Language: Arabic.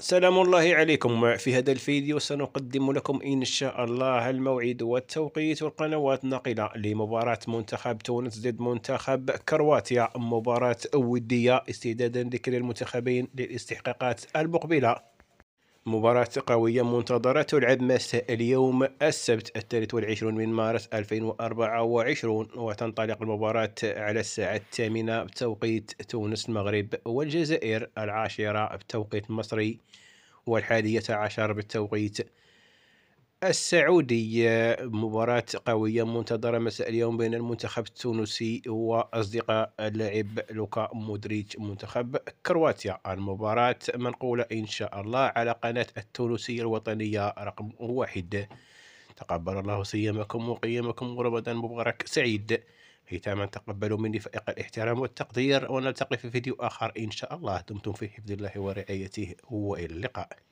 سلام الله عليكم في هذا الفيديو سنقدم لكم إن شاء الله الموعد والتوقيت والقنوات النقلة لمباراة منتخب تونس ضد منتخب كرواتيا مباراة ودية استعدادا لكل المنتخبين للاستحقاقات المقبلة مباراة قوية منتظرة تلعب مساء اليوم السبت الثالث والعشرون من مارس 2024 وتنطلق المباراة على الساعة الثامنة بتوقيت تونس المغرب والجزائر العاشرة بتوقيت مصري والحادية عشر بالتوقيت السعودية مباراة قوية منتظرة مساء اليوم بين المنتخب التونسي وأصدقاء اللاعب لوكا مودريتش منتخب كرواتيا المباراة منقولة إن شاء الله على قناة التونسية الوطنية رقم واحد تقبل الله صيامكم وقيامكم ورمضان مبارك سعيد ختاما تقبلوا مني فائق الاحترام والتقدير ونلتقي في فيديو آخر إن شاء الله دمتم في حفظ الله ورعايته وإلى اللقاء